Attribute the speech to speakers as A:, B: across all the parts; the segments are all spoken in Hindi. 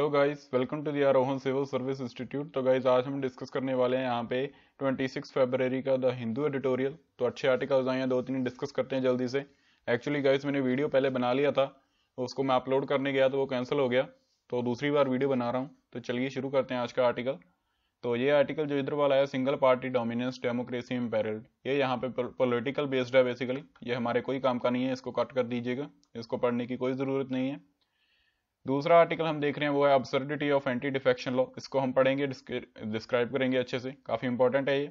A: Hello guys welcome to the Rohan civil service institute तो गाइस आज हम डिस्कस करने वाले हैं यहाँ पे 26 फरवरी का द हिंदू एडिटोरियल तो अच्छे आर्टिकल्स आए हैं दो तीन डिस्कस करते हैं जल्दी से एक्चुअली गाइस मैंने वीडियो पहले बना लिया था तो उसको मैं अपलोड करने गया तो वो कैंसिल हो गया तो दूसरी बार वीडियो बना रहा हूँ तो चलिए शुरू करते हैं आज का आर्टिकल तो ये आर्टिकल जो इधर वाला है single party dominance democracy imperilled ये यहाँ पे पोलिटिकल बेस्ड है बेसिकली ये हमारे कोई काम का नहीं है इसको कट कर दीजिएगा इसको पढ़ने की कोई ज़रूरत नहीं है दूसरा आर्टिकल हम देख रहे हैं वो है absurdity of anti defection law इसको हम पढ़ेंगे डिस्क्राइब करेंगे अच्छे से काफ़ी इंपॉर्टेंट है ये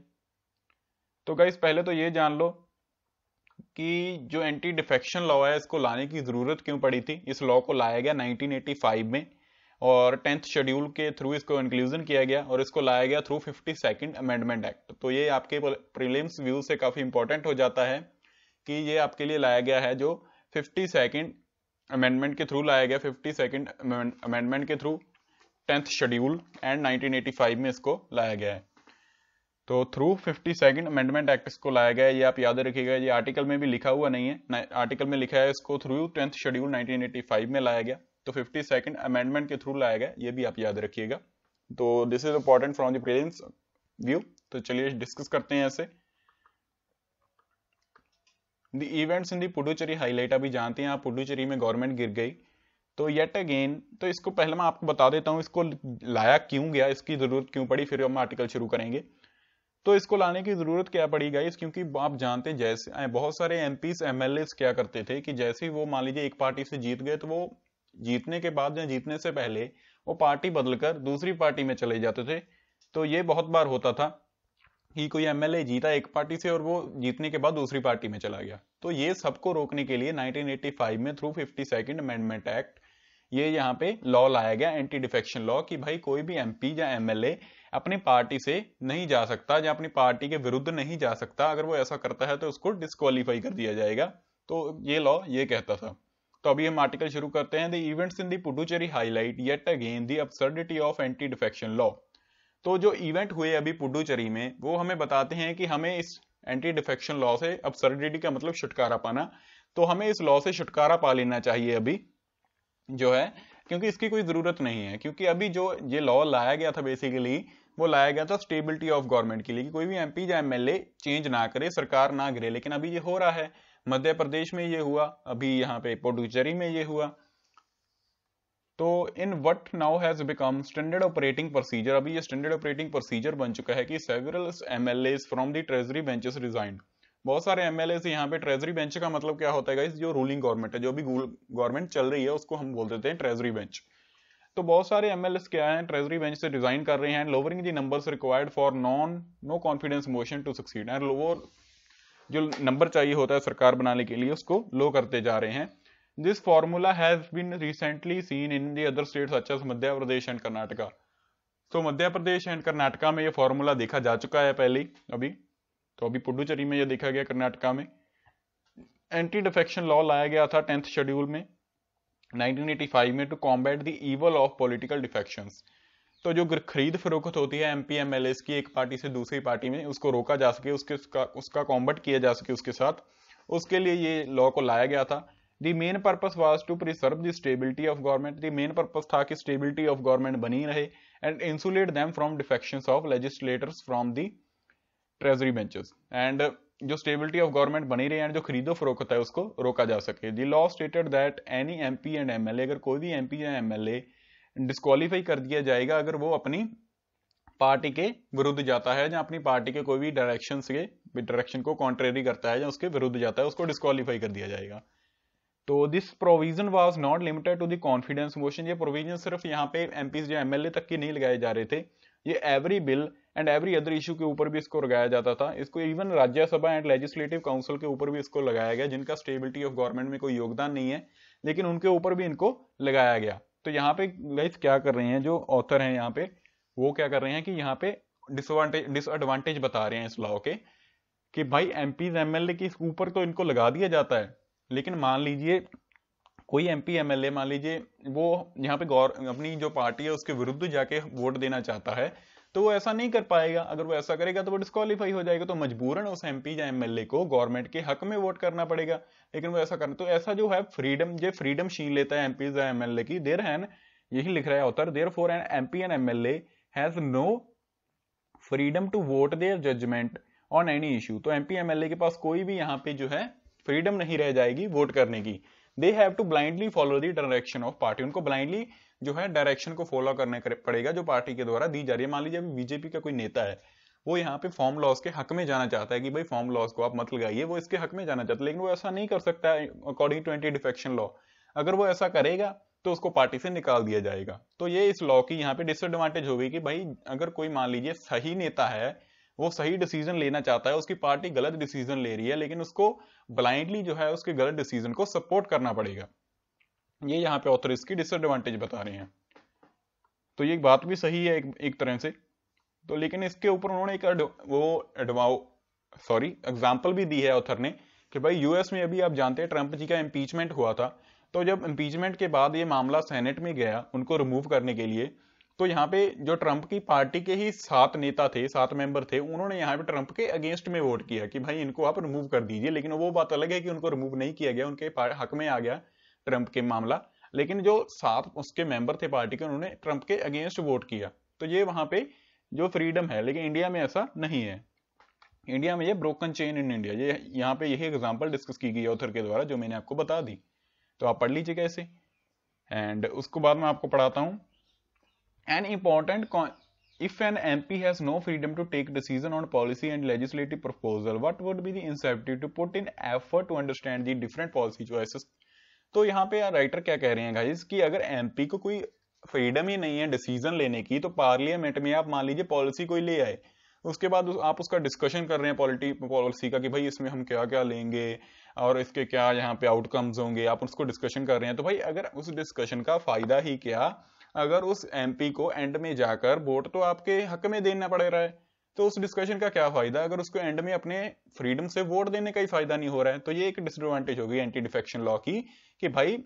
A: तो गाइज पहले तो ये जान लो कि जो एंटी डिफेक्शन लॉ है इसको लाने की ज़रूरत क्यों पड़ी थी इस लॉ को लाया गया 1985 में और टेंथ शेड्यूल के थ्रू इसको इंक्लूजन किया गया और इसको लाया गया through fifty second amendment act तो ये आपके प्रीलिम्स व्यू से काफ़ी इंपॉर्टेंट हो जाता है कि ये आपके लिए लाया गया है जो फिफ्टी सेकेंड अमेंडमेंट के थ्रू लाया गया फिफ्टी सेकेंड अमेंडमेंट के थ्रू टेंथ शेड्यूल एंड 1985 में इसको लाया गया है तो through fifty second amendment act इसको लाया गया है ये आप याद रखिएगा ये आर्टिकल में भी लिखा हुआ नहीं है आर्टिकल में लिखा है इसको थ्रू टेंथ शेड्यूल 1985 में लाया गया तो फिफ्टी सेकेंड अमेंडमेंट के थ्रू लाया गया ये भी आप याद रखिएगा तो this is important from the presence view तो चलिए डिस्कस करते हैं ऐसे the events in the Puducherry highlight अभी जानते हैं आप पुडुचेरी में गवर्नमेंट गिर गई तो येट अगेन तो इसको पहले मैं आपको बता देता हूँ इसको लाया क्यों गया इसकी ज़रूरत क्यों पड़ी फिर हम आर्टिकल शुरू करेंगे तो इसको लाने की ज़रूरत क्या पड़ी गई क्योंकि आप जानते हैं जैसे बहुत सारे एम एस क्या करते थे कि जैसे ही वो मान लीजिए एक पार्टी से जीत गए तो वो जीतने के बाद या जीतने से पहले वो पार्टी बदलकर दूसरी पार्टी में चले जाते थे तो ये बहुत बार होता था कि कोई एमएलए जीता एक पार्टी से और वो जीतने के बाद दूसरी पार्टी में चला गया तो ये सबको रोकने के लिए 1985 में through fifty second amendment act ये यहाँ पे लॉ लाया गया एंटी डिफेक्शन लॉ कि भाई कोई भी एमपी या एमएलए अपनी पार्टी से नहीं जा सकता या अपनी पार्टी के विरुद्ध नहीं जा सकता अगर वो ऐसा करता है तो उसको डिस्कालीफाई कर दिया जाएगा तो ये लॉ ये कहता था तो अभी हम आर्टिकल शुरू करते हैं the events in the Puducherry highlight yet again the absurdity of anti defection law तो जो इवेंट हुए अभी पुडुचेरी में वो हमें बताते हैं कि हमें इस एंटी डिफेक्शन लॉ से अपसर्डिटी का मतलब छुटकारा पाना तो हमें इस लॉ से छुटकारा पा लेना चाहिए अभी जो है क्योंकि इसकी कोई ज़रूरत नहीं है क्योंकि अभी जो ये लॉ लाया गया था बेसिकली वो लाया गया था स्टेबिलिटी ऑफ गवर्नमेंट के लिए कि कोई भी एमपी या एमएलए चेंज ना करे सरकार ना गिरे लेकिन अभी ये हो रहा है मध्य प्रदेश में ये हुआ अभी यहाँ पे पुडुचेरी में ये हुआ तो in what now has become standard operating procedure अभी ये स्टैंडर्ड ऑपरेटिंग प्रोसीजर बन चुका है कि several M L As from the treasury benches resigned बहुत सारे एम एल एज यहाँ पे ट्रेजरी बेंच का मतलब क्या होता है जो रूलिंग गवर्नमेंट है जो भी गवर्नमेंट चल रही है उसको हम बोल देते हैं ट्रेजरी बेंच तो बहुत सारे एम एल एस क्या है ट्रेजरी बेंच से रिजाइन कर रहे हैं lowering the number required for non no confidence motion to succeed and lower जो नंबर चाहिए होता है सरकार बनाने के लिए उसको लो करते जा रहे हैं this formula has been recently seen in the other state such Madhya Pradesh and and so Madhya Pradesh and and में ये फॉर्मूला देखा जा चुका है पहले अभी तो अभी पुडुचेरी में यह देखा गया कर्नाटका में एंटी डिफेक्शन लॉ लाया गया था टेंथ शेड्यूल में 1985 में to combat the evil of political defections तो जो खरीद फरोख्त होती है एमपी एमएलएस की एक पार्टी से दूसरी पार्टी में उसको रोका जा सके उसके उसका उसका कॉम्बट किया जा सके उसके साथ उसके लिए ये लॉ को लाया गया था the main purpose was to preserve the stability of government the main purpose था कि स्टेबिलिटी ऑफ गवर्नमेंट बनी रहे and insulate them from defection of legislators from the treasury benches and जो स्टेबिलिटी ऑफ गवर्नमेंट बनी रही है जो खरीदो फरोख्त है उसको रोका जा सके the law stated that any M P and M L A अगर कोई भी एम पी या एमएलए डिस्कालीफाई कर दिया जाएगा अगर वो अपनी पार्टी के विरुद्ध जाता है या अपनी पार्टी के कोई भी डायरेक्शन के डायरेक्शन को कॉन्ट्रेरी करता है या उसके विरुद्ध जाता है उसको डिस्कालीफाई कर दिया जाएगा तो this provision was not limited to the confidence motion ये प्रोविजन सिर्फ यहाँ पे एम या एम तक के नहीं लगाए जा रहे थे ये every bill and every other issue के ऊपर भी इसको लगाया जाता था इसको even Rajya Sabha and legislative council के ऊपर भी इसको लगाया गया जिनका स्टेबिलिटी ऑफ गवर्नमेंट में कोई योगदान नहीं है लेकिन उनके ऊपर भी इनको लगाया गया तो यहाँ पे गाइस क्या कर रहे हैं जो ऑथर हैं यहाँ पे वो क्या कर रहे हैं कि यहाँ पे डिसएडवांटेज डिसएडवांटेज बता रहे हैं इस लॉ के कि भाई एम पीज एमएलए के ऊपर तो इनको लगा दिया जाता है लेकिन मान लीजिए कोई M P M L A मान लीजिए वो यहाँ पे गौर अपनी जो पार्टी है उसके विरुद्ध जाके वोट देना चाहता है तो वो ऐसा नहीं कर पाएगा अगर वो ऐसा करेगा तो वो डिस्कालीफाई हो जाएगा तो मजबूरन उस एम या एमएलए को गवर्नमेंट के हक में वोट करना पड़ेगा लेकिन वो ऐसा करना तो ऐसा जो है फ्रीडम जो फ्रीडम छीन लेता है एम या एमएलए की देर है यही लिख रहा है उत्तर therefore and M P and MLA has no freedom to vote their judgment on any issue तो एम पी एमएलए के पास कोई भी यहाँ पे जो है फ्रीडम नहीं रह जाएगी वोट करने की they have to blindly follow the direction of party उनको ब्लाइंडली जो है डायरेक्शन को फॉलो करने पड़ेगा जो पार्टी के द्वारा दी जा रही है मान लीजिए अभी बीजेपी का कोई नेता है वो यहाँ पे फॉर्म लॉस के हक में जाना चाहता है कि भाई फॉर्म लॉस को आप मत लगाइए वो इसके हक में जाना चाहता है लेकिन वो ऐसा नहीं कर सकता है according to anti defection law अगर वो ऐसा करेगा तो उसको पार्टी से निकाल दिया जाएगा तो ये इस लॉ की यहाँ पे डिसएडवांटेज होगी कि भाई अगर कोई मान लीजिए सही नेता है वो सही डिसीजन लेना चाहता है उसकी पार्टी गलत डिसीजन ले रही है लेकिन उसको ब्लाइंडली जो है उसके गलत डिसीजन को सपोर्ट करना पड़ेगा ये यहाँ पे ऑथर इसकी डिसएडवांटेज बता रहे हैं तो ये बात भी सही है एक, एक तरह से तो लेकिन इसके ऊपर उन्होंने एक अड़, वो एडवाओ सॉरी एग्जाम्पल भी दी है ऑथर ने कि भाई यूएस में अभी आप जानते हैं ट्रंप जी का इम्पीचमेंट हुआ था तो जब इम्पीचमेंट के बाद ये मामला सेनेट में गया उनको रिमूव करने के लिए तो यहाँ पे जो ट्रंप की पार्टी के ही सात नेता थे सात मेंबर थे उन्होंने यहाँ पे ट्रंप के अगेंस्ट में वोट किया कि भाई इनको आप रिमूव कर दीजिए लेकिन वो बात अलग है कि उनको रिमूव नहीं किया गया उनके हक में आ गया ट्रंप के मामला लेकिन जो सात उसके मेंबर थे पार्टी के उन्होंने ट्रंप के अगेंस्ट वोट किया तो ये वहां पे जो फ्रीडम है लेकिन इंडिया में ऐसा नहीं है इंडिया में ये ब्रोकन चेन इन इंडिया ये यहाँ पे यही एग्जाम्पल डिस्कस की गई ऑथर के द्वारा जो मैंने आपको बता दी तो आप पढ़ लीजिए कैसे एंड उसको बाद में आपको पढ़ाता हूँ an important if an MP has no freedom to take decision on policy and legislative proposal, what would be the incentive to put in effort to understand the different policy choices? तो यहाँ पे यार राइटर क्या कह रहे हैं गाइज कि अगर एमपी को कोई फ्रीडम ही नहीं है डिसीजन लेने की तो पार्लियामेंट में आप मान लीजिए पॉलिसी कोई ले आए उसके बाद उस, आप उसका डिस्कशन कर रहे हैं पॉलिटी पॉलिसी का कि भाई इसमें हम क्या क्या लेंगे और इसके क्या यहाँ पे आउटकम्स होंगे आप उसको डिस्कशन कर रहे हैं तो भाई अगर उस डिस्कशन का फायदा ही क्या अगर उस एमपी को एंड में जाकर वोट तो आपके हक में देना पड़ रहा है तो उस डिस्कशन का क्या फायदा अगर उसको एंड में अपने फ्रीडम से वोट देने का ही फायदा नहीं हो रहा है तो ये एक डिसएडवांटेज होगी एंटी डिफेक्शन लॉ की कि भाई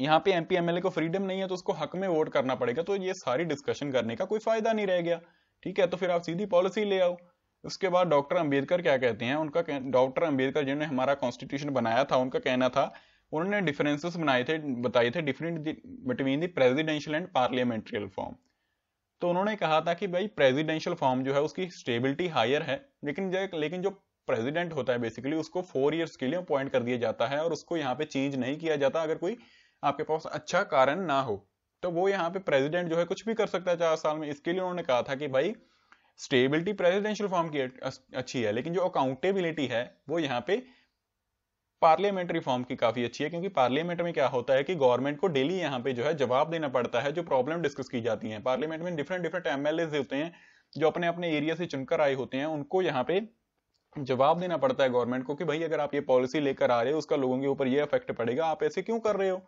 A: यहाँ पे एमपी एमएलए को फ्रीडम नहीं है तो उसको हक में वोट करना पड़ेगा तो ये सारी डिस्कशन करने का कोई फायदा नहीं रह गया ठीक है तो फिर आप सीधी पॉलिसी ले आओ उसके बाद डॉक्टर अंबेडकर क्या कहते हैं उनका डॉक्टर अंबेडकर जिन्होंने हमारा कॉन्स्टिट्यूशन बनाया था उनका कहना था उन्होंने डिफरेंसेस बनाए थे बताए थे different between the presidential and parliamentary form तो उन्होंने कहा था कि भाई प्रेजिडेंशियल फॉर्म जो है उसकी स्टेबिलिटी हायर है लेकिन लेकिन जो प्रेजिडेंट होता है बेसिकली उसको फोर ईयर्स के लिए अपॉइंट कर दिया जाता है और उसको यहाँ पे चेंज नहीं किया जाता अगर कोई आपके पास अच्छा कारण ना हो तो वो यहाँ पे प्रेजिडेंट जो है कुछ भी कर सकता है चार साल में इसके लिए उन्होंने कहा था कि भाई स्टेबिलिटी प्रेजिडेंशियल फॉर्म की अच्छी है लेकिन जो अकाउंटेबिलिटी है वो यहाँ पे पार्लियामेंट रिफॉर्म की काफी अच्छी है क्योंकि पार्लियामेंट में क्या होता है कि गवर्नमेंट को डेली यहाँ पे जो है जवाब देना पड़ता है जो प्रॉब्लम डिस्कस की जाती है पार्लियामेंट में डिफरेंट डिफरेंट एमएलए होते हैं जो अपने अपने एरिया से चुनकर आए होते हैं उनको यहाँ पे जवाब देना पड़ता है गवर्नमेंट को कि भाई अगर आप ये पॉलिसी लेकर आ रहे हो उसका लोगों के ऊपर ये इफेक्ट पड़ेगा आप ऐसे क्यों कर रहे हो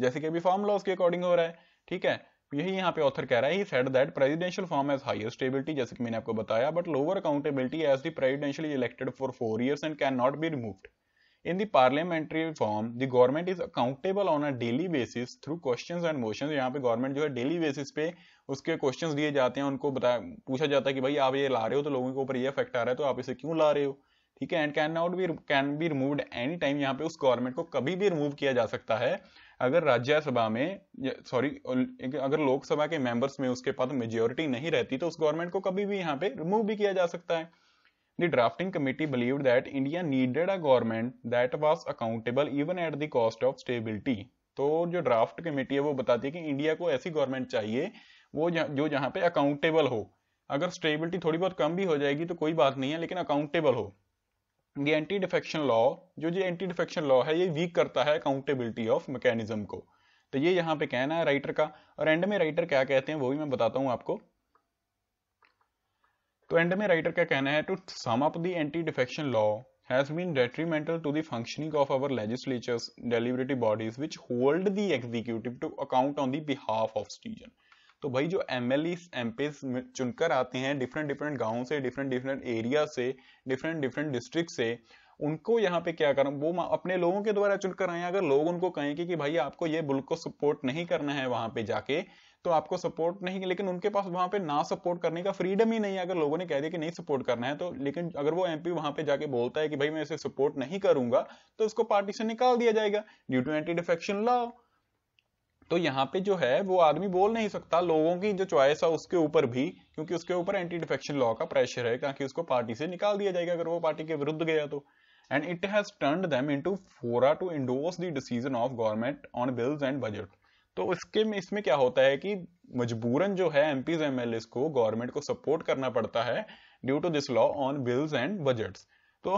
A: जैसे कि अभी फॉर्म लॉस के अकॉर्डिंग हो रहा है ठीक है यही यहाँ पे ऑथर कह रहा है he said that presidential form has higher stability जैसे कि मैंने आपको बताया but lower accountability as the presidentially elected for four years and can not be removed in the parliamentary form, the government is accountable on a daily basis through questions and motions. यहाँ पे government जो है डेली बेसिस पे उसके questions दिए जाते हैं उनको बता पूछा जाता है कि भाई आप ये ला रहे हो तो लोगों के ऊपर ये इफेक्ट आ रहा है तो आप इसे क्यों ला रहे हो ठीक है and can not be can be remove any time यहाँ पे उस गवर्नमेंट को कभी भी रिमूव किया जा सकता है अगर राज्यसभा में सॉरी अगर लोकसभा के मेंबर्स में उसके पास मेजोरिटी नहीं रहती तो उस गवर्नमेंट को कभी भी यहाँ पे रिमूव भी किया जा सकता है The drafting committee believed that India needed a government that was accountable even at the cost of stability. तो जो ड्राफ्ट कमेटी है वो बताती है कि इंडिया को ऐसी गवर्नमेंट चाहिए वो जो जहाँ पे अकाउंटेबल हो अगर स्टेबिलिटी थोड़ी बहुत कम भी हो जाएगी तो कोई बात नहीं है लेकिन अकाउंटेबल हो दी एंटी डिफेक्शन लॉ जो जो एंटी डिफेक्शन लॉ है ये वीक करता है अकाउंटेबिलिटी ऑफ मैकेनिज्म को तो ये यहाँ पे कहना है राइटर का और एंड में राइटर क्या कहते हैं वो भी मैं बताता हूँ आपको तो एंड में राइटर का कहना है to sum up the anti defection law has been detrimental to the functioning of our legislatures deliberative bodies which hold the executive to account on the behalf of citizen तो भाई जो एम एल चुनकर आते हैं डिफरेंट डिफरेंट गाँव से डिफरेंट डिफरेंट एरिया से डिफरेंट डिफरेंट डिस्ट्रिक्ट से उनको यहाँ पे क्या करें वो अपने लोगों के द्वारा चुनकर आए अगर लोग उनको कहेंगे कि, कि भाई आपको ये बिल को सपोर्ट नहीं करना है वहां पे जाके तो आपको सपोर्ट नहीं लेकिन उनके पास वहां पे ना सपोर्ट करने का फ्रीडम ही नहीं है अगर लोगों ने कह दिया कि नहीं सपोर्ट करना है तो लेकिन अगर वो एमपी वहां पे जाके बोलता है कि भाई मैं इसे सपोर्ट नहीं करूंगा तो उसको पार्टी से निकाल दिया जाएगा due to anti defection law तो यहाँ पे जो है वो आदमी बोल नहीं सकता लोगों की जो चॉइस है उसके ऊपर भी क्योंकि उसके ऊपर एंटी डिफेक्शन लॉ का प्रेशर है ताकि उसको पार्टी से निकाल दिया जाएगा अगर वो पार्टी के विरुद्ध गया तो and it has turned them into fora to endorse the decision of government on bills and budget तो में इसमें क्या होता है कि मजबूरन जो है एम पीज एम को गवर्नमेंट को सपोर्ट करना पड़ता है due to this law on bills and budget तो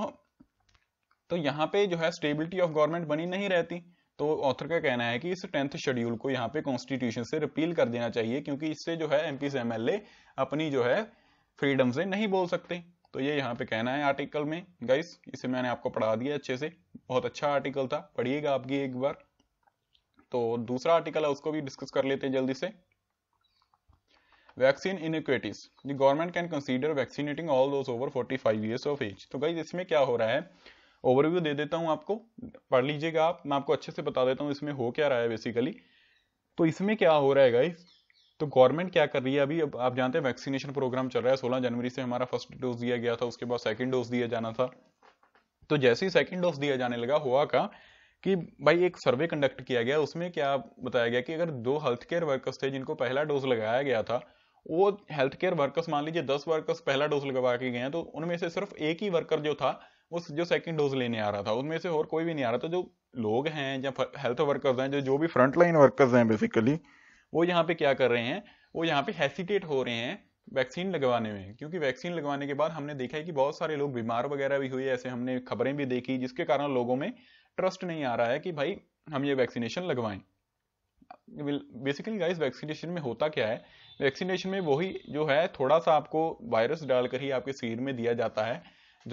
A: तो यहाँ पे जो है स्टेबिलिटी ऑफ गवर्नमेंट बनी नहीं रहती तो ऑथर का कहना है कि इस टेंथ शेड्यूल को यहाँ पे कॉन्स्टिट्यूशन से रिपील कर देना चाहिए क्योंकि इससे जो है एम से एमएलए अपनी जो है फ्रीडम से नहीं बोल सकते तो ये यहाँ पे कहना है आर्टिकल में गाइस इसे मैंने आपको पढ़ा दिया अच्छे से बहुत अच्छा आर्टिकल था पढ़िएगा आपकी एक बार तो दूसरा आर्टिकल है उसको भी डिस्कस कर लेते हैं जल्दी से vaccine inequities the government can consider vaccinating all those over 45 years of age तो गाइज इसमें क्या हो रहा है ओवरव्यू दे देता हूँ आपको पढ़ लीजिएगा आप मैं आपको अच्छे से बता देता हूँ इसमें हो क्या रहा है बेसिकली तो इसमें क्या हो रहा है गाइस तो गवर्नमेंट क्या कर रही है अभी अब आप जानते हैं वैक्सीनेशन प्रोग्राम चल रहा है 16 जनवरी से हमारा फर्स्ट डोज दिया गया था उसके बाद सेकंड डोज दिया जाना था तो जैसे ही सेकंड डोज दिया जाने लगा हुआ का कि भाई एक सर्वे कंडक्ट किया गया उसमें क्या बताया गया कि अगर दो हेल्थ केयर वर्कर्स थे जिनको पहला डोज लगाया गया था वो हेल्थ केयर वर्कर्स मान लीजिए दस वर्कर्स पहला डोज लगवा के गए हैं तो उनमें से सिर्फ एक ही वर्कर जो था वो जो सेकंड डोज लेने आ रहा था उनमें से और कोई भी नहीं आ रहा था जो लोग हैं या हेल्थ वर्कर्स हैं जो जो भी फ्रंट लाइन वर्कर्स हैं बेसिकली वो यहाँ पे क्या कर रहे हैं वो यहाँ पे हेसिटेट हो रहे हैं वैक्सीन लगवाने में क्योंकि वैक्सीन लगवाने के बाद हमने देखा है कि बहुत सारे लोग बीमार वगैरह भी हुए ऐसे हमने खबरें भी देखी जिसके कारण लोगों में ट्रस्ट नहीं आ रहा है कि भाई हम ये वैक्सीनेशन लगवाएं बेसिकली गाइस वैक्सीनेशन में होता क्या है वैक्सीनेशन में वही जो है थोड़ा सा आपको वायरस डालकर ही आपके शरीर में दिया जाता है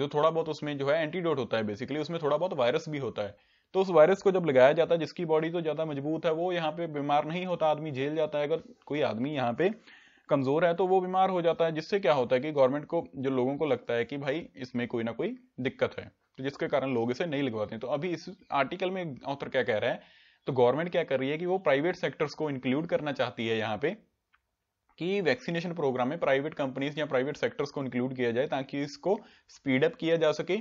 A: जो थोड़ा बहुत उसमें जो है एंटीडोट होता है बेसिकली उसमें थोड़ा बहुत वायरस भी होता है तो उस वायरस को जब लगाया जाता है जिसकी बॉडी तो ज़्यादा मजबूत है वो यहाँ पे बीमार नहीं होता आदमी झेल जाता है अगर कोई आदमी यहाँ पे कमज़ोर है तो वो बीमार हो जाता है जिससे क्या होता है कि गवर्नमेंट को जो लोगों को लगता है कि भाई इसमें कोई ना कोई दिक्कत है तो जिसके कारण लोग इसे नहीं लगवाते तो अभी इस आर्टिकल में ऑथर क्या कह रहा है तो गवर्नमेंट क्या कर रही है कि वो प्राइवेट सेक्टर्स को इंक्लूड करना चाहती है यहाँ पे कि वैक्सीनेशन प्रोग्राम में प्राइवेट कंपनीज या प्राइवेट सेक्टर्स को इंक्लूड किया जाए ताकि इसको स्पीड अप किया जा सके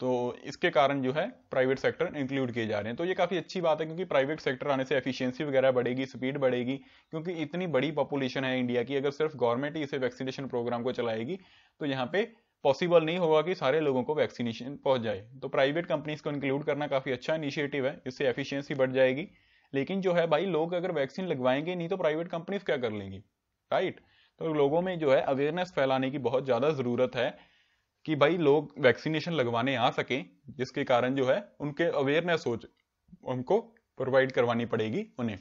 A: तो इसके कारण जो है प्राइवेट सेक्टर इंक्लूड किए जा रहे हैं तो ये काफ़ी अच्छी बात है क्योंकि प्राइवेट सेक्टर आने से एफिशिएंसी वगैरह बढ़ेगी स्पीड बढ़ेगी क्योंकि इतनी बड़ी पॉपुलेशन है इंडिया की अगर सिर्फ गवर्नमेंट ही इसे वैक्सीनेशन प्रोग्राम को चलाएगी तो यहाँ पे पॉसिबल नहीं होगा कि सारे लोगों को वैक्सीनेशन पहुंच जाए तो प्राइवेट कंपनीज को इंक्लूड करना काफ़ी अच्छा इनिशिएटिव है इससे एफिशिएंसी बढ़ जाएगी लेकिन जो है भाई लोग अगर वैक्सीन लगवाएंगे नहीं तो प्राइवेट कंपनीज क्या कर लेंगी राइट तो लोगों में जो है अवेयरनेस फैलाने की बहुत ज़्यादा ज़रूरत है कि भाई लोग वैक्सीनेशन लगवाने आ सकें जिसके कारण जो है उनके अवेयरनेस हो उनको प्रोवाइड करवानी पड़ेगी उन्हें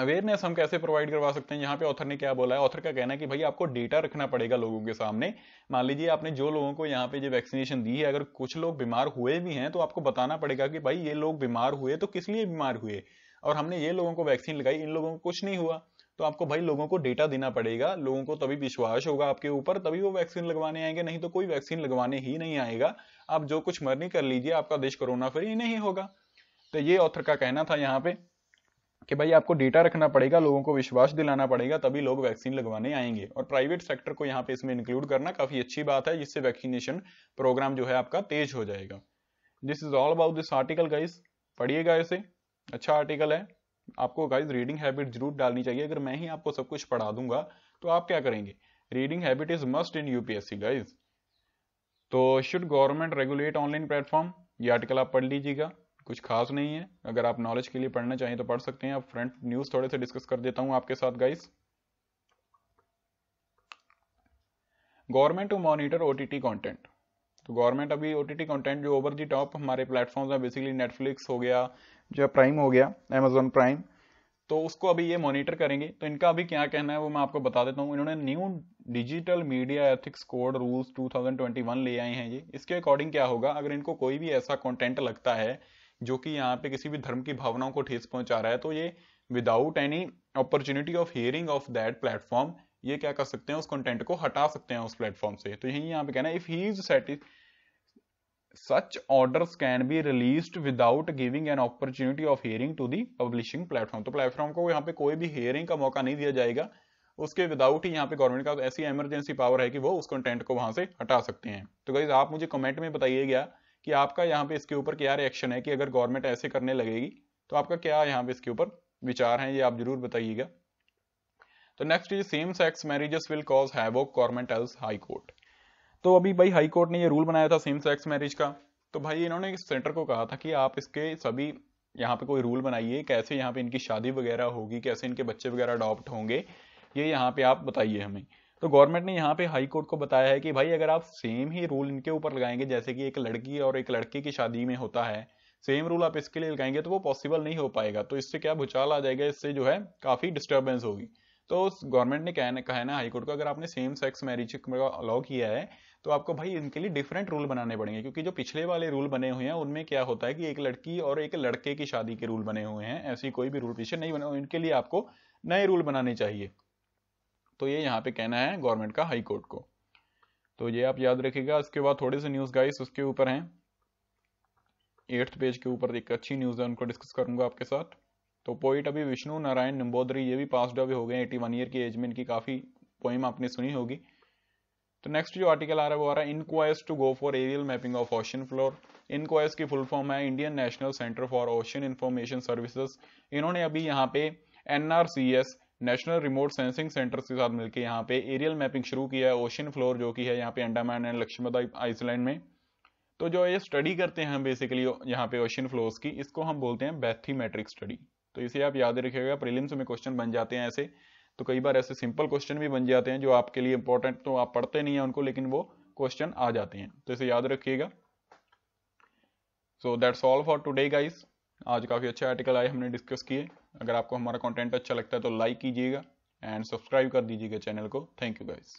A: अवेयरनेस हम कैसे प्रोवाइड करवा सकते हैं यहाँ पे ऑथर ने क्या बोला है ऑथर का कहना है कि भाई आपको डेटा रखना पड़ेगा लोगों के सामने मान लीजिए आपने जो लोगों को यहाँ पे जो वैक्सीनेशन दी है अगर कुछ लोग बीमार हुए भी हैं तो आपको बताना पड़ेगा कि भाई ये लोग बीमार हुए तो किस लिए बीमार हुए और हमने ये लोगों को वैक्सीन लगाई इन लोगों को कुछ नहीं हुआ तो आपको भाई लोगों को डेटा देना पड़ेगा लोगों को तभी विश्वास होगा आपके ऊपर तभी वो वैक्सीन लगवाने आएंगे नहीं तो कोई वैक्सीन लगवाने ही नहीं आएगा आप जो कुछ मरनी कर लीजिए आपका देश कोरोना फ्री नहीं होगा तो ये ऑथर का कहना था यहाँ पे कि भाई आपको डेटा रखना पड़ेगा लोगों को विश्वास दिलाना पड़ेगा तभी लोग वैक्सीन लगवाने आएंगे और प्राइवेट सेक्टर को यहाँ पे इसमें इंक्लूड करना काफी अच्छी बात है जिससे वैक्सीनेशन प्रोग्राम जो है आपका तेज हो जाएगा this is all about this article guys पढ़िएगा इसे अच्छा आर्टिकल है आपको गाइज रीडिंग हैबिट जरूर डालनी चाहिए अगर मैं ही आपको सब कुछ पढ़ा दूंगा तो आप क्या करेंगे reading habit is must in UPSC guys तो should government regulate online platform ये आर्टिकल आप पढ़ लीजिएगा कुछ खास नहीं है अगर आप नॉलेज के लिए पढ़ना चाहें तो पढ़ सकते हैं आप फ्रंट न्यूज थोड़े से डिस्कस कर देता हूं आपके साथ guys government to monitor OTT content तो गवर्नमेंट अभी ओटीटी कंटेंट जो ओवर दी टॉप हमारे प्लेटफॉर्म्स हैं बेसिकली नेटफ्लिक्स हो गया जो प्राइम हो गया अमेजोन प्राइम तो उसको अभी ये मॉनिटर करेंगे तो इनका अभी क्या कहना है वो मैं आपको बता देता हूँ इन्होंने new digital media ethics code rules 2021 ले आए हैं ये इसके अकॉर्डिंग क्या होगा अगर इनको कोई भी ऐसा कंटेंट लगता है जो कि यहाँ पे किसी भी धर्म की भावनाओं को ठेस पहुंचा रहा है तो ये without any opportunity of hearing of that platform ये क्या कर सकते हैं उस कंटेंट को हटा सकते हैं उस प्लेटफॉर्म से तो यही यहाँ पे कहना है if he is such orders can be released without giving an opportunity of hearing to the publishing platform तो platform को यहाँ पे कोई भी hearing का मौका नहीं दिया जाएगा उसके विदाउट ही यहाँ पे गवर्नमेंट का ऐसी इमरजेंसी पावर है कि वो उस कंटेंट को वहां से हटा सकते हैं तो गाइज आप मुझे कमेंट में बताइएगा कि आपका यहाँ पे इसके ऊपर क्या रिएक्शन है कि अगर गवर्नमेंट ऐसे करने लगेगी तो आपका क्या यहाँ पे इसके ऊपर विचार है ये आप जरूर बताइएगा तो next is same sex marriages will cause havoc government tells high court तो अभी भाई हाई कोर्ट ने ये रूल बनाया था सेम सेक्स मैरिज का तो भाई इन्होंने सेंटर को कहा था कि आप इसके सभी यहाँ पे कोई रूल बनाइए कैसे यहाँ पे इनकी शादी वगैरह होगी कैसे इनके बच्चे वगैरह अडॉप्ट होंगे ये यहाँ पे आप बताइए हमें तो गवर्नमेंट ने यहाँ पे हाई कोर्ट को बताया है कि भाई अगर आप सेम ही रूल इनके ऊपर लगाएंगे जैसे कि एक लड़की और एक लड़के की शादी में होता है सेम रूल आप इसके लिए लगाएंगे तो वो पॉसिबल नहीं हो पाएगा तो इससे क्या भूचाल आ जाएगा इससे जो है काफ़ी डिस्टर्बेंस होगी तो उस गवर्नमेंट ने कहना कहा है ना हाईकोर्ट का अगर आपने सेम सेक्स मैरिज का अलाउ किया है तो आपको भाई इनके लिए डिफरेंट रूल बनाने पड़ेंगे क्योंकि जो पिछले वाले रूल बने हुए हैं उनमें क्या होता है कि एक लड़की और एक लड़के की शादी के रूल बने हुए हैं ऐसी कोई भी रूल पीछे नहीं बने इनके लिए आपको नए रूल बनाने चाहिए तो ये यहाँ पे कहना है गवर्नमेंट का हाईकोर्ट को तो ये आप याद रखिएगा उसके बाद थोड़े से न्यूज गाइस उसके ऊपर हैं एट्थ पेज के ऊपर एक अच्छी न्यूज है उनको डिस्कस करूंगा आपके साथ तो पोइट अभी विष्णु नारायण निम्बोदरी ये भी पास्ड अभी हो गए एटी वन ईयर की एज में इनकी काफ़ी पोइम आपने सुनी होगी तो नेक्स्ट जो आर्टिकल आ रहा है वो आ रहा है INCOIS to go for aerial mapping of ocean floor INCOIS की फुल फॉर्म है Indian National Centre for Ocean Information Services इन्होंने अभी यहाँ पे an National Remote Sensing Centre के साथ मिलकर यहाँ पे एरियल मैपिंग शुरू किया है ओशन फ्लोर जो की है यहाँ पे अंडामान एंड लक्ष्मद्वीप आइसलैंड में तो जो ये स्टडी करते हैं हम बेसिकली यहाँ पे ओशन फ्लोर्स की इसको हम बोलते हैं बैथीमेट्रिक स्टडी तो इसे आप याद रखिएगा प्रीलिम्स में क्वेश्चन बन जाते हैं ऐसे तो कई बार ऐसे सिंपल क्वेश्चन भी बन जाते हैं जो आपके लिए इंपॉर्टेंट तो आप पढ़ते नहीं है उनको लेकिन वो क्वेश्चन आ जाते हैं तो इसे याद रखिएगा so that's all for today guys आज काफ़ी अच्छे आर्टिकल आए हमने डिस्कस किए अगर आपको हमारा कॉन्टेंट अच्छा लगता है तो लाइक कीजिएगा एंड सब्सक्राइब कर दीजिएगा चैनल को थैंक यू गाइस